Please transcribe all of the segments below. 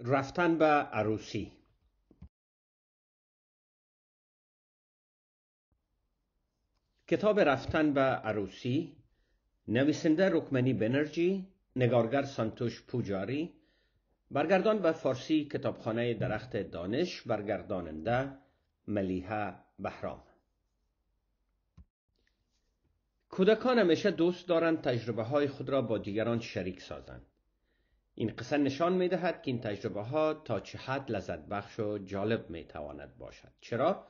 رفتن به عروسی کتاب رفتن به عروسی نویسنده رکمنی بنرجی نگارگر سانتوش پوجاری برگردان به فارسی کتابخانه درخت دانش برگرداننده ملیحه بهرام کودکان همیشه دوست دارند تجربه های خود را با دیگران شریک سازند این قصه نشان می دهد که این تجربه ها تا چه حد لذت بخش و جالب می تواند باشد چرا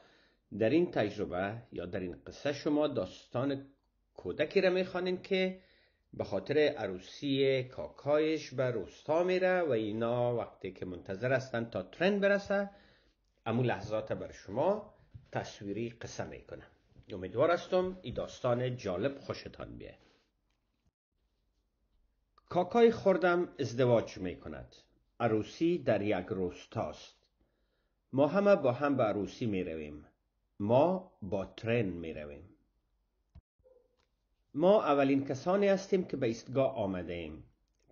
در این تجربه یا در این قصه شما داستان کودکی را میخوانیم که به خاطر عروسی کاکایش به روستا میره و اینا وقتی که منتظر هستند تا ترن برسه امو لحظات بر شما تصویری قصه کنم امیدوار هستم این داستان جالب خوشتان بیاید. کاکای خوردم ازدواج می کند عروسی در یک روستاست ما همه با هم به عروسی می رویم ما با ترن می رویم ما اولین کسانی هستیم که به ایستگاه آمده ایم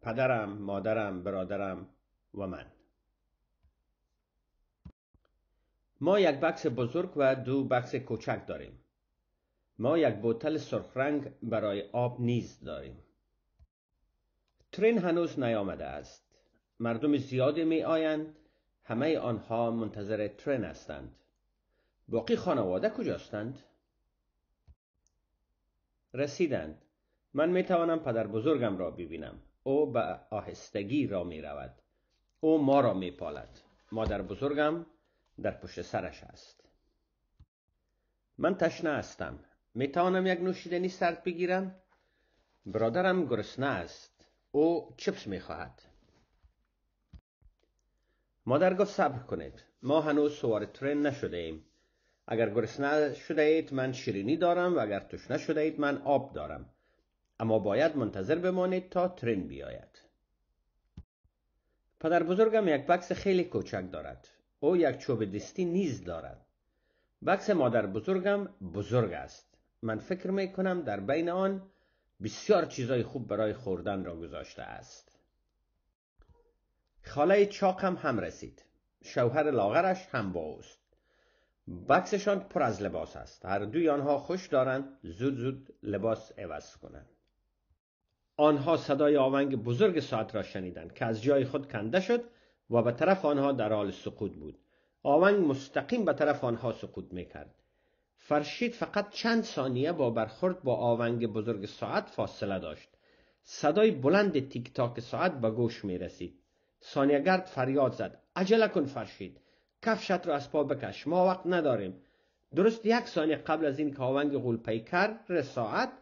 پدرم، مادرم، برادرم و من ما یک بکس بزرگ و دو بکس کوچک داریم ما یک بوتل سرخ رنگ برای آب نیز داریم ترین هنوز نیامده است مردم زیادی می آیند همه آنها منتظر ترن هستند باقی خانواده کجاستند؟ رسیدند من می توانم پدر بزرگم را ببینم او به آهستگی را می رود او ما را می پالد مادر بزرگم در پشت سرش است من تشنه هستم می توانم یک نوشیدنی سرد بگیرم برادرم گرسنه است او چپس خواهد. مادر گفت صبر کنید ما هنوز سوار ترن نشده ایم اگر گرسنه شده اید من شیرینی دارم و اگر تشنه شده اید من آب دارم اما باید منتظر بمانید تا ترن بیاید پدر بزرگم یک بکس خیلی کوچک دارد او یک چوب دستی نیز دارد بکس مادر بزرگم بزرگ است من فکر می کنم در بین آن بسیار چیزای خوب برای خوردن را گذاشته است خاله چاق هم هم رسید شوهر لاغرش هم با اوست بکسشان پر از لباس است هر دوی آنها خوش دارند زود زود لباس عوض کنند آنها صدای آونگ بزرگ ساعت را شنیدند که از جای خود کنده شد و به طرف آنها در حال سقوط بود آونگ مستقیم به طرف آنها سقوط میکرد. فرشید فقط چند ثانیه با برخورد با آونگ بزرگ ساعت فاصله داشت صدای بلند تیک تاک ساعت به گوش می رسید گرد فریاد زد عجله کن فرشید کفشت را از پا بکش ما وقت نداریم درست یک ثانیه قبل از این که آونگ غولپیکر ساعت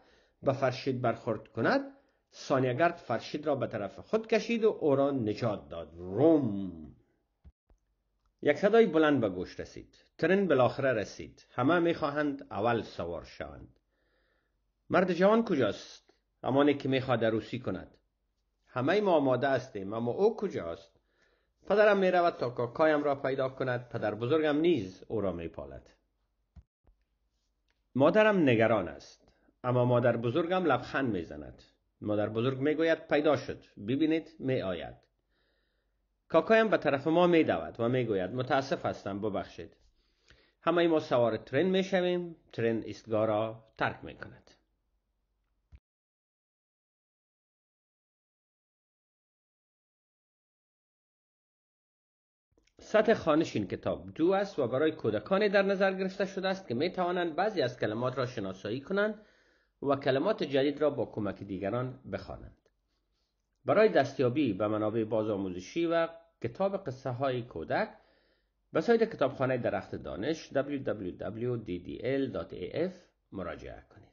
به فرشید برخورد کند سانیهگرد فرشید را به طرف خود کشید و او را نجات داد روم یک صدای بلند به گوش رسید ترن بالاخره رسید همه میخواهند اول سوار شوند مرد جوان کجاست همانی که میخواد روسی کند همه ما آماده هستیم اما او کجاست پدرم رود تا کاکایم را پیدا کند پدر بزرگم نیز او را میپالد مادرم نگران است اما مادر بزرگم لبخند میزند مادر بزرگ میگوید پیدا شد ببینید میآید کاکایم به طرف ما می دود و می گوید متاسف هستم ببخشید همه ما سوار ترن می شویم ترن ایستگاه را ترک می کند سطح خانش این کتاب دو است و برای کودکانی در نظر گرفته شده است که می توانند بعضی از کلمات را شناسایی کنند و کلمات جدید را با کمک دیگران بخوانند. برای دستیابی به منابع آموزشی و کتاب قصه های کودک به سایت کتابخانه درخت دانش www.ddl.af مراجعه کنید